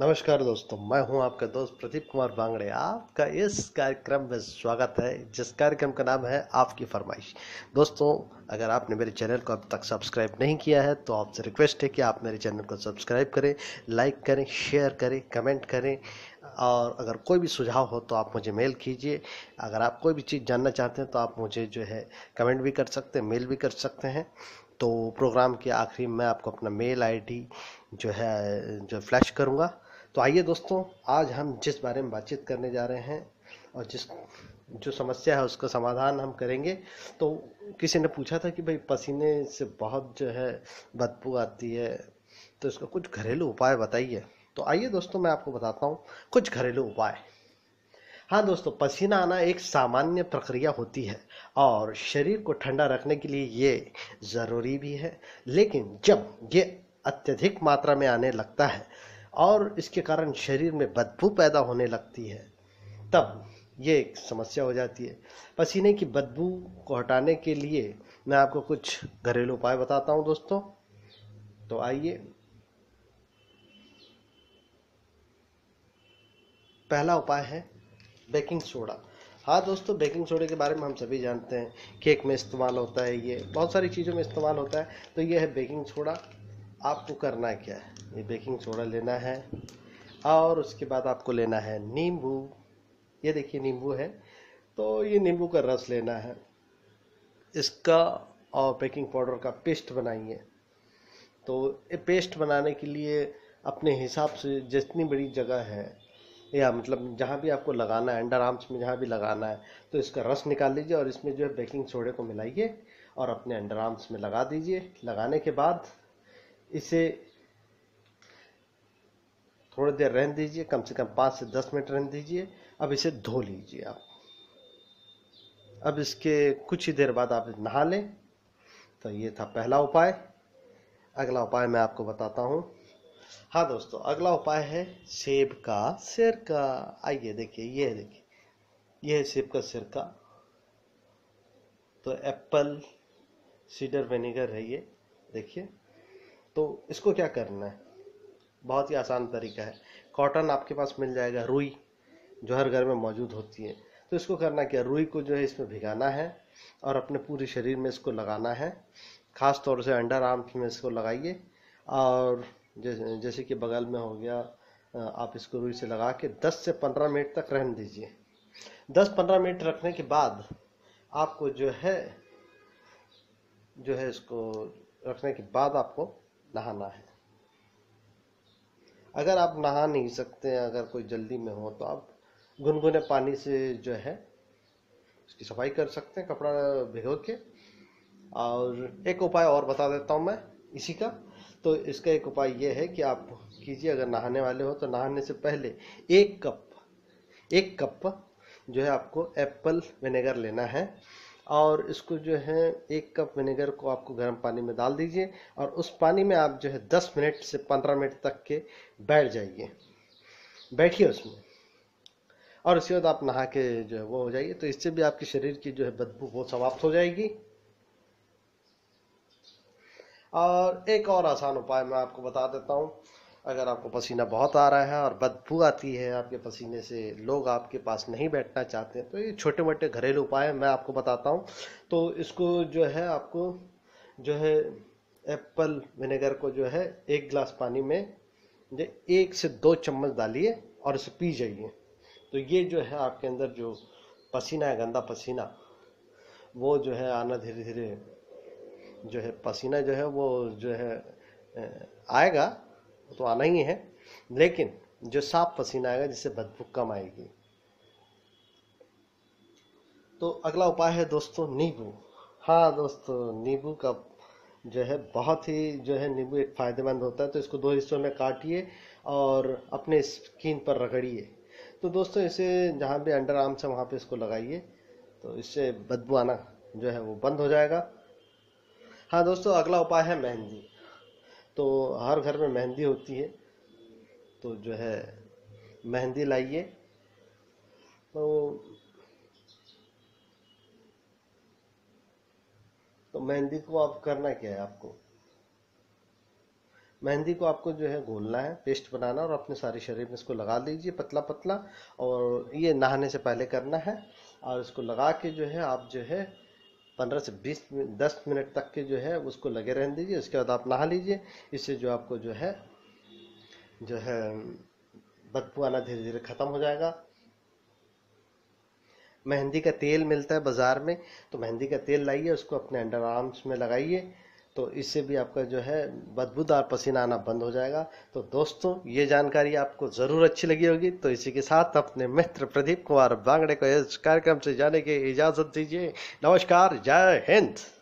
नमस्कार दोस्तों मैं हूं आपका दोस्त प्रदीप कुमार बांगड़े आपका इस कार्यक्रम में स्वागत है जिस कार्यक्रम का नाम है आपकी फरमाइश दोस्तों अगर आपने मेरे चैनल को अब तक सब्सक्राइब नहीं किया है तो आपसे रिक्वेस्ट है कि आप मेरे चैनल को सब्सक्राइब करें लाइक करें शेयर करें कमेंट करें और अगर कोई भी सुझाव हो तो आप मुझे मेल कीजिए अगर आप कोई भी चीज़ जानना चाहते हैं तो आप मुझे जो है कमेंट भी कर सकते हैं मेल भी कर सकते हैं तो प्रोग्राम के आखिरी में आपको अपना मेल आईडी जो है जो फ्लैश करूँगा तो आइए दोस्तों आज हम जिस बारे में बातचीत करने जा रहे हैं और जिस जो समस्या है उसका समाधान हम करेंगे तो किसी ने पूछा था कि भाई पसीने से बहुत जो है बदबू आती है तो इसका कुछ घरेलू उपाय बताइए तो आइए दोस्तों मैं आपको बताता हूँ कुछ घरेलू उपाय हाँ दोस्तों पसीना आना एक सामान्य प्रक्रिया होती है और शरीर को ठंडा रखने के लिए ये ज़रूरी भी है लेकिन जब ये अत्यधिक मात्रा में आने लगता है और इसके कारण शरीर में बदबू पैदा होने लगती है तब ये एक समस्या हो जाती है पसीने की बदबू को हटाने के लिए मैं आपको कुछ घरेलू उपाय बताता हूँ दोस्तों तो आइए पहला उपाय है बेकिंग सोडा हाँ दोस्तों बेकिंग सोडे के बारे में हम सभी जानते हैं केक में इस्तेमाल होता है ये बहुत सारी चीज़ों में इस्तेमाल होता है तो ये है बेकिंग सोडा आपको करना क्या है ये बेकिंग सोडा लेना है और उसके बाद आपको लेना है नींबू ये देखिए नींबू है तो ये नींबू का रस लेना है इसका और बेकिंग पाउडर का पेस्ट बनाइए तो ये पेस्ट बनाने के लिए अपने हिसाब से जितनी बड़ी जगह है या मतलब जहाँ भी आपको लगाना है अंडर आर्म्स में जहाँ भी लगाना है तो इसका रस निकाल लीजिए और इसमें जो है बेकिंग सोडे को मिलाइए और अपने अंडर आर्म्स में लगा दीजिए लगाने के बाद इसे थोड़ी देर रहने दीजिए कम से कम पाँच से दस मिनट रहने दीजिए अब इसे धो लीजिए आप अब इसके कुछ ही देर बाद आप नहा लें तो ये था पहला उपाय अगला उपाय मैं आपको बताता हूँ हाँ दोस्तों अगला उपाय है सेब का सिर का आइए देखिए ये देखिए यह है सेब का सिर का तो एप्पल सीडर विनेगर है ये देखिए तो इसको क्या करना है बहुत ही आसान तरीका है कॉटन आपके पास मिल जाएगा रुई जो हर घर में मौजूद होती है तो इसको करना क्या रुई को जो है इसमें भिगाना है और अपने पूरे शरीर में इसको लगाना है ख़ास तौर से अंडर आर्म्स में इसको लगाइए और जैसे जैसे कि बगल में हो गया आप इसको रुई से लगा के 10 से 15 मिनट तक रहने दीजिए 10-15 मिनट रखने के बाद आपको जो है जो है इसको रखने के बाद आपको नहाना है अगर आप नहा नहीं सकते अगर कोई जल्दी में हो तो आप गुनगुने पानी से जो है उसकी सफाई कर सकते हैं कपड़ा भिगो के और एक उपाय और बता देता हूँ मैं इसी का तो इसका एक उपाय ये है कि आप कीजिए अगर नहाने वाले हो तो नहाने से पहले एक कप एक कप जो है आपको एप्पल विनेगर लेना है और इसको जो है एक कप विनेगर को आपको गर्म पानी में डाल दीजिए और उस पानी में आप जो है दस मिनट से पंद्रह मिनट तक के बैठ जाइए बैठिए उसमें और उसके बाद आप नहा के जो है वो हो जाइए तो इससे भी आपके शरीर की जो है बदबू वो समाप्त हो जाएगी और एक और आसान उपाय मैं आपको बता देता हूँ अगर आपको पसीना बहुत आ रहा है और बदबू आती है आपके पसीने से लोग आपके पास नहीं बैठना चाहते हैं तो ये छोटे मोटे घरेलू उपाय मैं आपको बताता हूँ तो इसको जो है आपको जो है एप्पल विनेगर को जो है एक गिलास पानी में जो एक से दो चम्मच डालिए और इसे पी जाइए तो ये जो है आपके अंदर जो पसीना है गंदा पसीना वो जो है आना धीरे धीरे जो है पसीना जो है वो जो है आएगा तो आना ही है लेकिन जो साफ पसीना आएगा जिससे बदबू कम आएगी तो अगला उपाय है दोस्तों नींबू हाँ दोस्तों नींबू का जो है बहुत ही जो है नींबू एक फायदेमंद होता है तो इसको दो हिस्सों में काटिए और अपने स्किन पर रगड़िए तो दोस्तों इसे जहाँ भी अंडर आर्म्स है वहाँ पे इसको लगाइए तो इससे बदबू आना जो है वो बंद हो जाएगा हाँ दोस्तों अगला उपाय है मेहंदी तो हर घर में मेहंदी होती है तो जो है मेहंदी लाइए तो तो मेहंदी को आप करना क्या है आपको मेहंदी को आपको जो है घोलना है पेस्ट बनाना और अपने सारे शरीर में इसको लगा दीजिए पतला पतला और ये नहाने से पहले करना है और इसको लगा के जो है आप जो है पंद्रह से बीस दस मिनट तक के जो है उसको लगे रहने दीजिए उसके बाद आप नहा लीजिए इससे जो आपको जो है जो है बदबू आना धीरे धीरे ख़त्म हो जाएगा मेहंदी का तेल मिलता है बाज़ार में तो मेहंदी का तेल लाइए उसको अपने अंडर आर्म्स में लगाइए तो इससे भी आपका जो है बदबूदार पसीना आना बंद हो जाएगा तो दोस्तों ये जानकारी आपको ज़रूर अच्छी लगी होगी तो इसी के साथ अपने मित्र प्रदीप कुमार बांगड़े को इस कार्यक्रम से जाने की इजाज़त दीजिए नमस्कार जय हिंद